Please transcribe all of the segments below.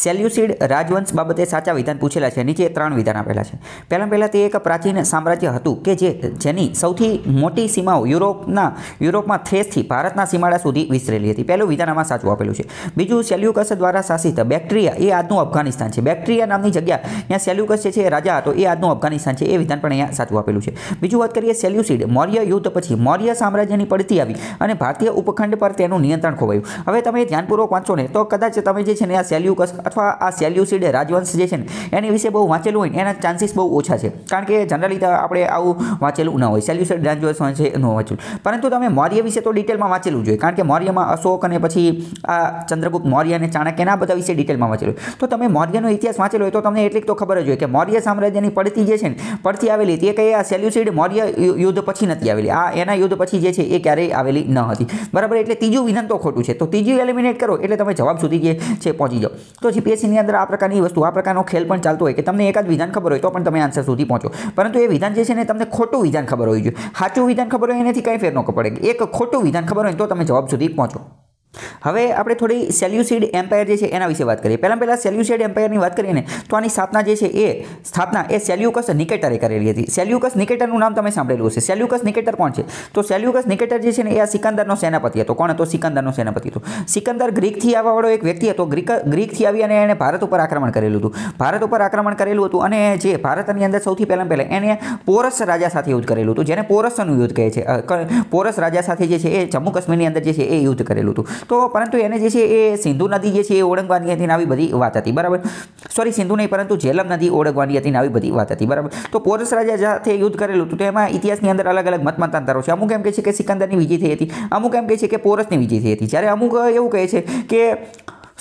સેલ્યુસિડ રાજવંશ બાબતે સાચા વિધાન પૂછેલા છે નીચે ત્રણ વિધાન આપેલા છે પહેલાં પહેલાં તે એક પ્રાચીન સામ્રાજ્ય હતું કે જે જેની સૌથી મોટી સીમાઓ યુરોપના યુરોપમાં થ્રેસથી ભારતના સીમાડા સુધી વિસ્તરેલી હતી પહેલું વિધાન આમાં સાચું આપેલું છે બીજું સેલ્યુકસ દ્વારા શાસિત બેક્ટેરિયા એ આજનું અફઘાનિસ્તાન છે બેક્ટેરિયા નામની જગ્યા ત્યાં સેલ્યુકસ જે છે રાજા હતો એ આજનું અફઘાનિસ્તાન છે એ વિધાન પણ અહીંયા સાચું આપેલું છે બીજું વાત કરીએ સેલ્યુસિડ મૌર્ય યુદ્ધ પછી મૌર્ય સામ્રાજ્યની પડતી આવી અને ભારતીય ઉપખંડ પર તેનું નિયંત્રણ ખોવાયું હવે તમે ધ્યાનપૂર્વક વાંચો ને તો કદાચ તમે જે છે ને આ સેલ્યુકસ અથવા આ સેલ્યુસિડ રાજવંશ જે છે ને એની વિશે બહુ વાંચેલું હોય એના ચાન્સીસ બહુ ઓછા છે કારણ કે જનરલી આપણે આવું વાંચેલું ન હોય સેલ્યુસિડ રાજવંશ છે ન વાંચેલું પરંતુ તમે મૌર્ય વિશે તો ડિટેલમાં વાંચેલું જોઈએ કારણ કે મૌર્યમાં અશોક અને પછી આ ચંદ્રગુપ્ત મૌર્ય અને ચાણક્યના બધા વિશે ડિટેલમાં વાંચેલું તો તમે મૌર્યનો ઇતિહાસ વાંચેલો હોય તો તમને એટલીક તો ખબર જ હોય કે મૌર્ય સામ્રાજ્યની પડતી જે છે ને પડતી આવેલી તે કંઈ આ સેલ્યુસિડ મૌર્ય યુદ્ધ પછી નથી આવેલી આ એના યુદ્ધ પછી જે છે એ ક્યારેય આવેલી ન હતી બરાબર એટલે ત્રીજું વિધાન તો ખોટું છે તો ત્રીજું એલિમિનેટ કરો એટલે તમે જવાબ સુધી જે છે પહોંચી જાઓ તો પછી પીએસસીની અંદર આ પ્રકારની વસ્તુ આ પ્રકારનો ખેલ પણ ચાલતો હોય કે તમને જ વિધાન ખબર હોય તો પણ તમે આન્સર સુધી પહોંચો પરંતુ એ વિધાન જે છે ને તમને ખોટું વિધાન ખબર હોય જોઈએ સાચું વિધાન ખબર હોય એનાથી કંઈ ફેર ન પડે એક ખોટું વિધાન ખબર હોય તો તમે જવાબ સુધી પહોંચો હવે આપણે થોડી સેલ્યુસિડ એમ્પાયર જે છે એના વિશે વાત કરીએ પહેલાં પહેલાં સેલ્યુસિડ એમ્પાયરની વાત કરીએ ને તો આની સ્થાપના જે છે એ સ્થાપના એ સેલ્યુકસ નિકેટરે કરેલી હતી સેલ્યુકસ નિકેટરનું નામ તમે સાંભળેલું હશે સેલ્યુકસ નિકેટર કોણ છે તો સેલ્યુકસ નિકેટર જે છે ને એ આ સિકંદરનો સેનાપતિ હતો કોણ હતો સિકંદરનો સેનાપતિ હતો સિકંદર ગ્રીકથી આવવાવાળો એક વ્યક્તિ હતો ગ્રીક ગ્રીકથી આવી અને એણે ભારત ઉપર આક્રમણ કરેલું હતું ભારત ઉપર આક્રમણ કરેલું હતું અને જે ભારતની અંદર સૌથી પહેલાં પહેલાં એણે પોરસ રાજા સાથે યુદ્ધ કરેલું હતું જેને પોરસનું યુદ્ધ કહે છે પોરસ રાજા સાથે જે છે એ જમ્મુ કાશ્મીરની અંદર જે છે એ યુદ્ધ કરેલું હતું તો પરંતુ એને જે છે એ સિંધુ નદી જે છે એ ઓળંગવાની હતી આવી બધી વાત હતી બરાબર સોરી સિંધુ નહીં પરંતુ ઝેલમ નદી ઓળંગવાની હતી આવી બધી વાત હતી બરાબર તો પોરસ રાજા જાતે યુદ્ધ કરેલું હતું તેમાં ઇતિહાસની અંદર અલગ અલગ મત મતાંતરો છે અમુક એમ કહે છે કે સિકંદરની વિજય થઈ હતી અમુક એમ કહે છે કે પોરસની વિજય થઈ હતી જ્યારે અમુક એવું કહે છે કે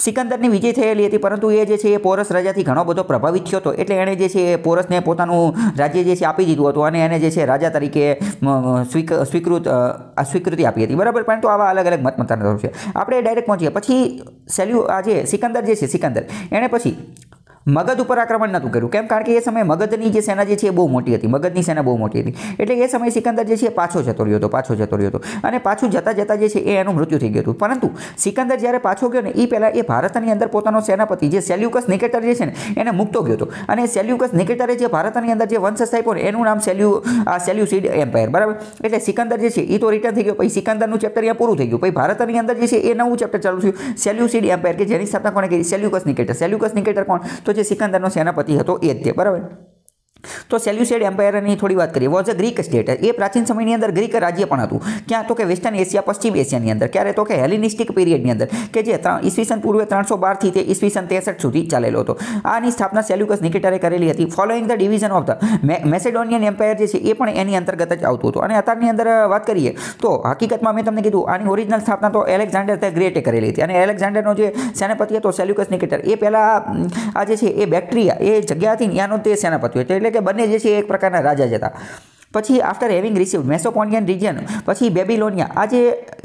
સિકંદરની વિજય થયેલી હતી પરંતુ એ જે છે એ પોરસ રાજાથી ઘણો બધો પ્રભાવિત થયો હતો એટલે એણે જે છે એ પોરસને પોતાનું રાજ્ય જે છે આપી દીધું હતું અને એને જે છે રાજા તરીકે સ્વીકૃત સ્વીકૃતિ આપી હતી બરાબર પરંતુ આવા અલગ અલગ મત મતાંતરો છે આપણે ડાયરેક્ટ પહોંચીએ પછી સેલ્યુ આ જે સિકંદર જે છે સિકંદર એણે પછી મગધ ઉપર આક્રમણ નહોતું કર્યું કેમ કારણ કે એ સમયે મગધની જે સેના જે છે એ બહુ મોટી હતી મગધની સેના બહુ મોટી હતી એટલે એ સમયે સિકંદર જે છે એ પાછો જતો રહ્યો હતો પાછો જતો રહ્યો હતો અને પાછું જતા જતા જે છે એ એનું મૃત્યુ થઈ ગયું હતું પરંતુ સિકંદર જ્યારે પાછો ગયો ને એ પહેલાં એ ભારતની અંદર પોતાનો સેનાપતિ જે સેલ્યુકસ નિકેટર જે છે ને એને મૂકતો ગયો હતો અને સેલ્યુકસ નિકેટરે જે ભારતની અંદર જે વંશ સ્થાપ્યો ને એનું નામ સેલ્યુ આ સેલ્યુસિડ એમ્પાયર બરાબર એટલે સિકંદર જે છે એ તો રિટર્ન થઈ ગયો પછી સિકંદરનું ચેપ્ટર અહીંયા પૂરું થઈ ગયું પછી ભારતની અંદર જે છે એ નવું ચેપ્ટર ચાલુ થયું સેલ્યુસિડ એમ્પાયર કે જેની સ્થાપના કોણે કરી સેલ્યુકસ નિકેટર સેલ્યુકસ નિકેટર કોણ તો જે જે સિકંદરનો સેનાપતિ હતો એ જ તે બરાબર તો સેલ્યુસેડ એમ્પાયરની થોડી વાત કરીએ વોઝ અ ગ્રીક સ્ટેટ એ પ્રાચીન સમયની અંદર ગ્રીક રાજ્ય પણ હતું ક્યાં તો કે વેસ્ટર્ન એશિયા પશ્ચિમ એશિયાની અંદર ક્યારે તો કે હેલિનિસ્ટિક પીરિયડની અંદર કે જે ઈસવીસન પૂર્વે ત્રણસો બારથી તે ઈસવીસન ત્રેસઠ સુધી ચાલેલો હતો આની સ્થાપના સેલ્યુકસ નિકેટરે કરેલી હતી following the division of the Macedonian empire જે છે એ પણ એની અંતર્ગત જ આવતું હતું અને અત્યારની અંદર વાત કરીએ તો હકીકતમાં મેં તમને કીધું આની ઓરિજિનલ સ્થાપના તો એલેક્ઝાન્ડર ધ ગ્રેટે કરેલી હતી અને એલેક્ઝાન્ડરનો જે સેનાપતિ હતો સેલ્યુકસ નિકેટર એ પહેલાં આ જે છે એ બેક્ટેરિયા એ જગ્યાથી હતી ત્યાંનો તે સેનાપતિ હતો એટલે કે બંને જે છે એક પ્રકારના રાજા જ હતા પછી after having receive Mesopotamian region પછી બેબિલોનિયા આજે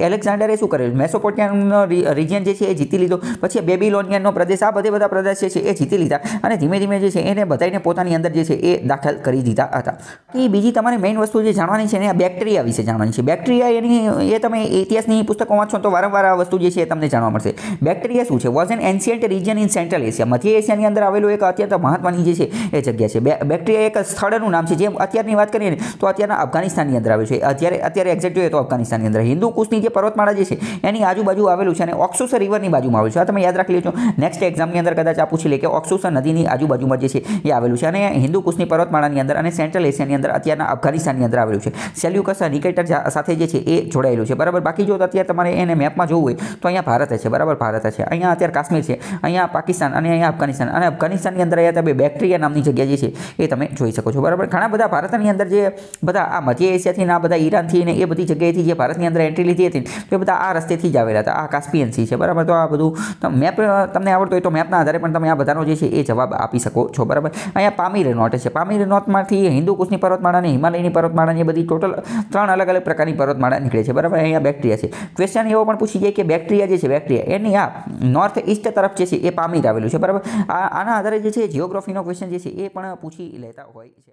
એલેક્ઝાન્ડરે શું કરેલું મેસોપોટિયાનો રિજિયન જે છે એ જીતી લીધો પછી બેબીલોનિયનનો પ્રદેશ આ બધે બધા પ્રદેશ છે એ જીતી લીધા અને ધીમે ધીમે જે છે એને બધાને પોતાની અંદર જે છે એ દાખલ કરી દીધા હતા એ બીજી તમારે મેઇન વસ્તુ જે જાણવાની છે એને આ બેક્ટેરિયા વિશે જાણવાની છે બેક્ટેરિયા એની એ તમે ઇતિહાસની પુસ્તકો વાંચશો તો વારંવાર આ વસ્તુ જે છે એ તમને જાણવા મળશે બેક્ટેરિયા શું છે was an ancient region in central Asia મધ્ય એશિયાની અંદર આવેલું એક અત્યંત મહત્વની જે છે એ જગ્યા છે બેક્ટેરિયા એક સ્થળનું નામ છે જે અત્યારની વાત કરીએ ને તો અત્યારના અફઘાનિસ્તાનની અંદર આવે છે અત્યારે અત્યારે એક્ઝેક્ટ જોઈએ તો અફઘાનિસ્તાનની અંદર હિન્દુ કુશની જે પર્વતમાળા જે છે એની આજુબાજુ આવેલું છે અને ઓક્સુસ રિવરની બાજુમાં આવેલું છે આ તમે યાદ રાખી લેજો નેક્સ્ટ એક્ઝામની અંદર કદાચ આ પૂછી લે કે ઓક્સુસ નદીની આજુબાજુમાં જે છે એ આવેલું છે અને હિન્દુ કુશની પર્વતમાળાની અંદર અને સેન્ટ્રલ એશિયાની અંદર અત્યારના અફઘાનિસ્તાનની અંદર આવેલું છે સેલ્યુકસ નિકેટર સાથે જે છે એ જોડાયેલું છે બરાબર બાકી જો અત્યારે તમારે એને મેપમાં જોવું હોય તો અહીંયા ભારત છે બરાબર ભારત છે અહીંયા અત્યારે કાશ્મીર છે અહીંયા પાકિસ્તાન અને અહીંયા અફઘાનિસ્તાન અને અફઘાનિસ્તાનની અંદર અહીંયા તમે બેક્ટેરિયા નામની જગ્યા જે છે એ તમે જોઈ શકો છો બરાબર ઘણા બધા ભારતની અંદર જે બધા આ મધ્ય એશિયાથી આ બધા ઈરાનથી ને એ બધી જગ્યાએથી જે ભારતની અંદર એન્ટ્રી લીધી હતી તે બધા આ રસ્તેથી જ આવેલા હતા આ કાસ્પિયન છે બરાબર તો આ બધું મેપ તમને આવડતો હોય તો મેપના આધારે પણ તમે આ બધાનો જે છે એ જવાબ આપી શકો છો બરાબર અહીંયા પામીર નોટ છે પામીર નોટમાંથી હિન્દુકુશની કુશની પર્વતમાળા અને હિમાલયની પર્વતમાળાની એ બધી ટોટલ ત્રણ અલગ અલગ પ્રકારની પર્વતમાળા નીકળે છે બરાબર અહીંયા બેક્ટેરિયા છે ક્વેશ્ચન એવો પણ પૂછી જાય કે બેક્ટેરિયા જે છે બેક્ટેરિયા એની આ નોર્થ ઈસ્ટ તરફ જે છે એ પામીર આવેલું છે બરાબર આના આધારે જે છે જિયોગ્રાફીનો ક્વેશ્ચન જે છે એ પણ પૂછી લેતા હોય છે